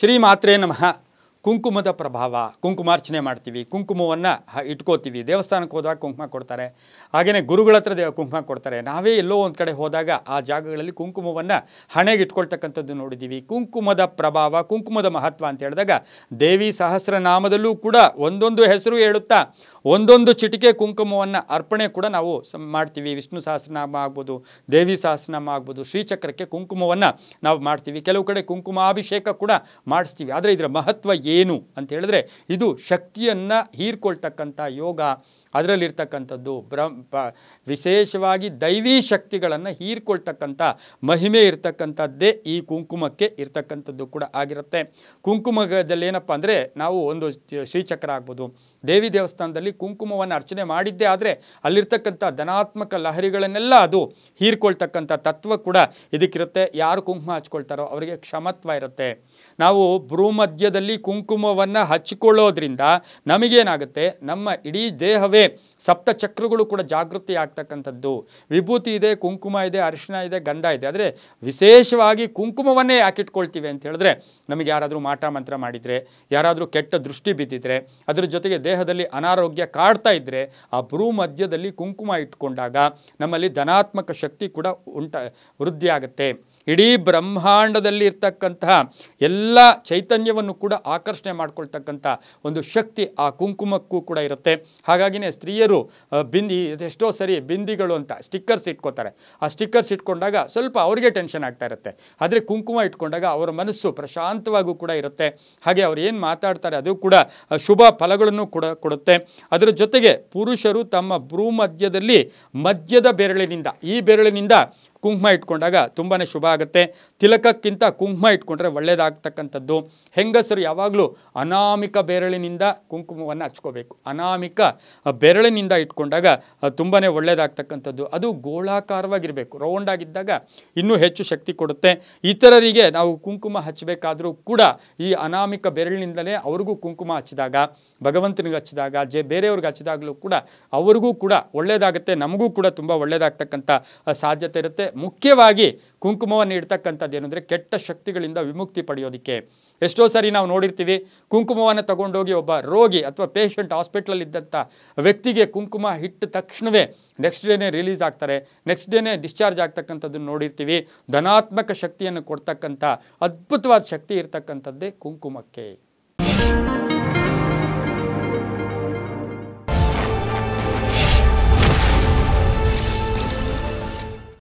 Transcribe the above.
श्रीमात्रे नमः ಕುಂಕುಮದ ಪ್ರಭಾವ ಕುಂಕುಮಾರ್ಚನೆ ಮಾಡ್ತೀವಿ ಕುಂಕುಮವನ್ನು ಇಟ್ಕೋತೀವಿ ದೇವಸ್ಥಾನಕ್ಕೆ ಹೋದಾಗ ಕುಂಕುಮ ಕೊಡ್ತಾರೆ ಹಾಗೆಯೇ ಗುರುಗಳ ಹತ್ರ ದೇವ ಕುಂಕುಮ ಕೊಡ್ತಾರೆ ನಾವೇ ಎಲ್ಲೋ ಒಂದು ಕಡೆ ಹೋದಾಗ ಆ ಜಾಗಗಳಲ್ಲಿ ಕುಂಕುಮವನ್ನು ಹಣೆಗೆ ಇಟ್ಕೊಳ್ತಕ್ಕಂಥದ್ದು ನೋಡಿದ್ದೀವಿ ಕುಂಕುಮದ ಪ್ರಭಾವ ಕುಂಕುಮದ ಮಹತ್ವ ಅಂತ ಹೇಳಿದಾಗ ದೇವಿ ಸಹಸ್ರನಾಮದಲ್ಲೂ ಕೂಡ ಒಂದೊಂದು ಹೆಸರು ಹೇಳುತ್ತಾ ಒಂದೊಂದು ಚಿಟಿಕೆ ಕುಂಕುಮವನ್ನು ಅರ್ಪಣೆ ಕೂಡ ನಾವು ಮಾಡ್ತೀವಿ ವಿಷ್ಣು ಸಹಸ್ರನಾಮ ಆಗ್ಬೋದು ದೇವಿ ಸಹಸ್ರನಾಮ ಆಗ್ಬೋದು ಶ್ರೀಚಕ್ರಕ್ಕೆ ಕುಂಕುಮವನ್ನು ನಾವು ಮಾಡ್ತೀವಿ ಕೆಲವು ಕಡೆ ಕುಂಕುಮಾಭಿಷೇಕ ಕೂಡ ಮಾಡಿಸ್ತೀವಿ ಆದರೆ ಇದರ ಮಹತ್ವ ಏನು ಅಂತ ಹೇಳಿದ್ರೆ ಇದು ಶಕ್ತಿಯನ್ನು ಹೀರ್ಕೊಳ್ತಕ್ಕಂಥ ಯೋಗ ಅದರಲ್ಲಿರ್ತಕ್ಕಂಥದ್ದು ಬ್ರಹ್ಮ ಪ ವಿಶೇಷವಾಗಿ ದೈವೀ ಶಕ್ತಿಗಳನ್ನು ಹೀರ್ಕೊಳ್ತಕ್ಕಂಥ ಮಹಿಮೆ ಇರ್ತಕ್ಕಂಥದ್ದೇ ಈ ಕುಂಕುಮಕ್ಕೆ ಇರ್ತಕ್ಕಂಥದ್ದು ಕೂಡ ಆಗಿರುತ್ತೆ ಕುಂಕುಮದಲ್ಲಿ ಏನಪ್ಪ ಅಂದರೆ ನಾವು ಒಂದು ಶ್ರೀಚಕ್ರ ಆಗ್ಬೋದು ದೇವಿ ದೇವಸ್ಥಾನದಲ್ಲಿ ಕುಂಕುಮವನ್ನು ಅರ್ಚನೆ ಮಾಡಿದ್ದೇ ಆದರೆ ಅಲ್ಲಿರ್ತಕ್ಕಂಥ ಧನಾತ್ಮಕ ಲಹರಿಗಳನ್ನೆಲ್ಲ ಅದು ಹೀರ್ಕೊಳ್ತಕ್ಕಂಥ ತತ್ವ ಕೂಡ ಇದಕ್ಕಿರುತ್ತೆ ಯಾರು ಕುಂಕುಮ ಹಚ್ಕೊಳ್ತಾರೋ ಅವರಿಗೆ ಕ್ಷಮತ್ವ ಇರುತ್ತೆ ನಾವು ಭ್ರೂಮಧ್ಯದಲ್ಲಿ ಕುಂಕುಮವನ್ನು ಹಚ್ಕೊಳ್ಳೋದ್ರಿಂದ ನಮಗೇನಾಗುತ್ತೆ ನಮ್ಮ ಇಡೀ ದೇಹವೇ ಸಪ್ತ ಚಕ್ರಗಳು ಕೂಡ ಜಾಗೃತಿ ಆಗ್ತಕ್ಕಂಥದ್ದು ವಿಭೂತಿ ಇದೆ ಕುಂಕುಮ ಇದೆ ಅರಿಶಿಣ ಇದೆ ಗಂಧ ಇದೆ ಆದರೆ ವಿಶೇಷವಾಗಿ ಕುಂಕುಮವನ್ನೇ ಯಾಕಿಟ್ಕೊಳ್ತೀವಿ ಅಂತ ಹೇಳಿದ್ರೆ ನಮಗೆ ಯಾರಾದರೂ ಮಾಟ ಮಂತ್ರ ಮಾಡಿದರೆ ಯಾರಾದರೂ ಕೆಟ್ಟ ದೃಷ್ಟಿ ಬಿದ್ದಿದ್ರೆ ಅದರ ಜೊತೆಗೆ ದೇಹದಲ್ಲಿ ಅನಾರೋಗ್ಯ ಕಾಡ್ತಾ ಇದ್ದರೆ ಆ ಭ್ರೂ ಮಧ್ಯದಲ್ಲಿ ಕುಂಕುಮ ಇಟ್ಕೊಂಡಾಗ ನಮ್ಮಲ್ಲಿ ಧನಾತ್ಮಕ ಶಕ್ತಿ ಕೂಡ ಉಂಟ ಆಗುತ್ತೆ ಇಡೀ ಬ್ರಹ್ಮಾಂಡದಲ್ಲಿ ಇರ್ತಕ್ಕಂತಹ ಎಲ್ಲ ಚೈತನ್ಯವನ್ನು ಕೂಡ ಆಕರ್ಷಣೆ ಮಾಡ್ಕೊಳ್ತಕ್ಕಂಥ ಒಂದು ಶಕ್ತಿ ಆ ಕುಂಕುಮಕ್ಕೂ ಕೂಡ ಇರುತ್ತೆ ಹಾಗಾಗಿನೇ ಸ್ತ್ರೀಯರು ಬಿಂದಿ ಎಷ್ಟೋ ಸರಿ ಬಿಂದಿಗಳು ಅಂತ ಸ್ಟಿಕ್ಕರ್ಸ್ ಇಟ್ಕೋತಾರೆ ಆ ಸ್ಟಿಕ್ಕರ್ಸ್ ಇಟ್ಕೊಂಡಾಗ ಸ್ವಲ್ಪ ಅವ್ರಿಗೆ ಟೆನ್ಷನ್ ಆಗ್ತಾ ಇರುತ್ತೆ ಆದರೆ ಕುಂಕುಮ ಇಟ್ಕೊಂಡಾಗ ಅವರ ಮನಸ್ಸು ಪ್ರಶಾಂತವಾಗೂ ಕೂಡ ಇರುತ್ತೆ ಹಾಗೆ ಅವ್ರು ಏನು ಮಾತಾಡ್ತಾರೆ ಅದು ಕೂಡ ಶುಭ ಫಲಗಳನ್ನು ಕೂಡ ಕೊಡುತ್ತೆ ಅದರ ಜೊತೆಗೆ ಪುರುಷರು ತಮ್ಮ ಮಧ್ಯದಲ್ಲಿ ಮದ್ಯದ ಬೆರಳಿನಿಂದ ಈ ಬೆರಳಿನಿಂದ ಕುಂಕುಮ ಇಟ್ಕೊಂಡಾಗ ತುಂಬಾ ಶುಭ ಆಗುತ್ತೆ ತಿಲಕಕ್ಕಿಂತ ಕುಂಕುಮ ಇಟ್ಕೊಂಡ್ರೆ ಒಳ್ಳೆಯದಾಗ್ತಕ್ಕಂಥದ್ದು ಹೆಂಗಸರು ಯಾವಾಗಲೂ ಅನಾಮಿಕ ಬೆರಳಿನಿಂದ ಕುಂಕುಮವನ್ನು ಹಚ್ಕೋಬೇಕು ಅನಾಮಿಕ ಬೆರಳಿನಿಂದ ಇಟ್ಕೊಂಡಾಗ ತುಂಬಾ ಒಳ್ಳೆಯದಾಗ್ತಕ್ಕಂಥದ್ದು ಅದು ಗೋಳಾಕಾರವಾಗಿರಬೇಕು ರೌಂಡಾಗಿದ್ದಾಗ ಆಗಿದ್ದಾಗ ಇನ್ನೂ ಹೆಚ್ಚು ಶಕ್ತಿ ಕೊಡುತ್ತೆ ಇತರರಿಗೆ ನಾವು ಕುಂಕುಮ ಹಚ್ಚಬೇಕಾದರೂ ಕೂಡ ಈ ಅನಾಮಿಕ ಬೆರಳಿನಿಂದಲೇ ಅವ್ರಿಗೂ ಕುಂಕುಮ ಹಚ್ಚಿದಾಗ ಭಗವಂತನಿಗೆ ಹಚ್ಚಿದಾಗ ಜೆ ಬೇರೆಯವ್ರಿಗೆ ಹಚ್ಚಿದಾಗಲೂ ಕೂಡ ಅವ್ರಿಗೂ ಕೂಡ ಒಳ್ಳೆಯದಾಗುತ್ತೆ ನಮಗೂ ಕೂಡ ತುಂಬ ಒಳ್ಳೆಯದಾಗ್ತಕ್ಕಂಥ ಸಾಧ್ಯತೆ ಇರುತ್ತೆ ಮುಖ್ಯವಾಗಿ ಕುಂಕುಮವನ್ನು ಇಡ್ತಕ್ಕಂಥದ್ದು ಏನಂದರೆ ಕೆಟ್ಟ ಶಕ್ತಿಗಳಿಂದ ವಿಮುಕ್ತಿ ಪಡೆಯೋದಕ್ಕೆ ಎಷ್ಟೋ ಸಾರಿ ನಾವು ನೋಡಿರ್ತೀವಿ ಕುಂಕುಮವನ್ನು ತಗೊಂಡೋಗಿ ಒಬ್ಬ ರೋಗಿ ಅಥವಾ ಪೇಷಂಟ್ ಹಾಸ್ಪಿಟ್ಲಲ್ಲಿದ್ದಂಥ ವ್ಯಕ್ತಿಗೆ ಕುಂಕುಮ ಹಿಟ್ಟ ತಕ್ಷಣವೇ ನೆಕ್ಸ್ಟ್ ಡೇನೇ ರಿಲೀಸ್ ಆಗ್ತಾರೆ ನೆಕ್ಸ್ಟ್ ಡೇನೇ ಡಿಸ್ಚಾರ್ಜ್ ಆಗ್ತಕ್ಕಂಥದ್ದನ್ನು ನೋಡಿರ್ತೀವಿ ಧನಾತ್ಮಕ ಶಕ್ತಿಯನ್ನು ಕೊಡ್ತಕ್ಕಂಥ ಅದ್ಭುತವಾದ ಶಕ್ತಿ ಇರತಕ್ಕಂಥದ್ದೇ ಕುಂಕುಮಕ್ಕೆ